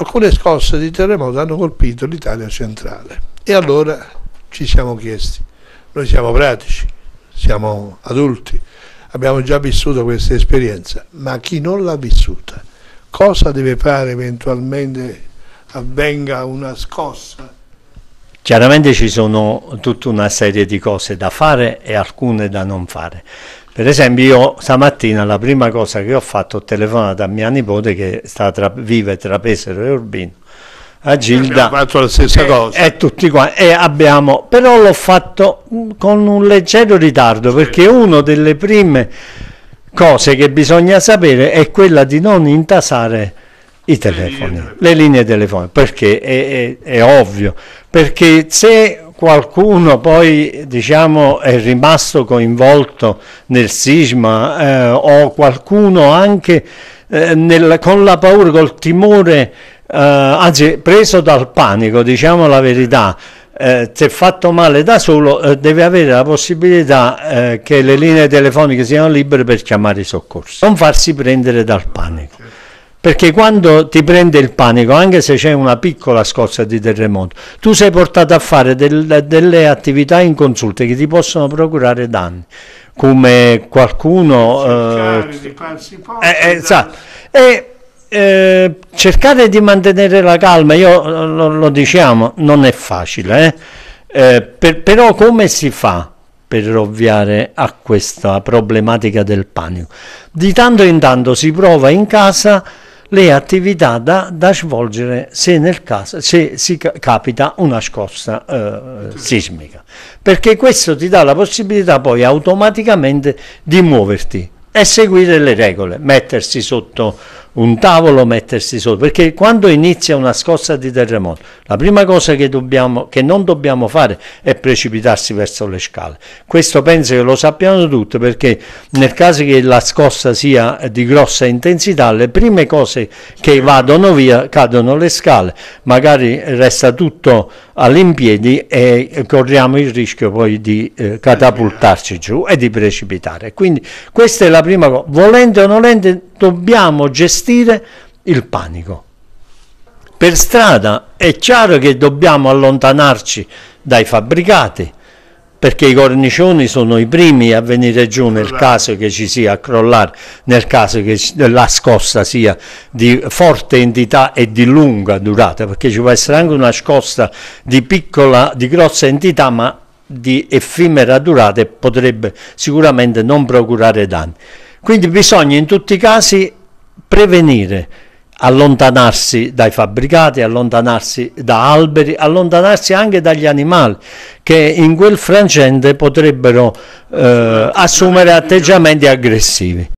alcune scosse di terremoto hanno colpito l'Italia centrale e allora ci siamo chiesti, noi siamo pratici, siamo adulti, abbiamo già vissuto questa esperienza, ma chi non l'ha vissuta, cosa deve fare eventualmente avvenga una scossa? Chiaramente ci sono tutta una serie di cose da fare e alcune da non fare. Per esempio io stamattina la prima cosa che ho fatto ho telefonato a mia nipote che sta tra, vive tra Pesaro e Urbino, a Gilda. Abbiamo fatto la stessa e, cosa. E tutti quanti. E abbiamo, però l'ho fatto mm, con un leggero ritardo sì. perché una delle prime cose che bisogna sapere è quella di non intasare i telefoni, le linee, le linee telefoniche, perché è, è, è ovvio, perché se qualcuno poi diciamo, è rimasto coinvolto nel sisma eh, o qualcuno anche eh, nel, con la paura, col timore, eh, anzi preso dal panico, diciamo la verità, eh, si è fatto male da solo, eh, deve avere la possibilità eh, che le linee telefoniche siano libere per chiamare i soccorsi, non farsi prendere dal panico. Perché quando ti prende il panico, anche se c'è una piccola scossa di terremoto, tu sei portato a fare del, delle attività inconsulte che ti possono procurare danni, come qualcuno... Eh, di farsi eh, esatto. E, eh, cercare di mantenere la calma, io lo, lo diciamo, non è facile, eh? Eh, per, però come si fa per ovviare a questa problematica del panico? Di tanto in tanto si prova in casa le attività da, da svolgere se, nel caso, se si capita una scossa eh, sismica, perché questo ti dà la possibilità poi automaticamente di muoverti e seguire le regole, mettersi sotto un tavolo mettersi sotto, perché quando inizia una scossa di terremoto, la prima cosa che, dobbiamo, che non dobbiamo fare è precipitarsi verso le scale. Questo penso che lo sappiano tutti, perché nel caso che la scossa sia di grossa intensità, le prime cose che vadano via cadono le scale, magari resta tutto all'impiedi e corriamo il rischio poi di eh, catapultarci giù e di precipitare. Quindi questa è la prima cosa, volente o nolente dobbiamo gestire il panico. Per strada è chiaro che dobbiamo allontanarci dai fabbricati, perché i cornicioni sono i primi a venire giù nel caso che ci sia a crollare, nel caso che la scossa sia di forte entità e di lunga durata, perché ci può essere anche una scossa di piccola, di grossa entità, ma di effimera durata e potrebbe sicuramente non procurare danni. Quindi bisogna in tutti i casi prevenire, allontanarsi dai fabbricati, allontanarsi da alberi, allontanarsi anche dagli animali che in quel frangente potrebbero eh, assumere atteggiamenti aggressivi.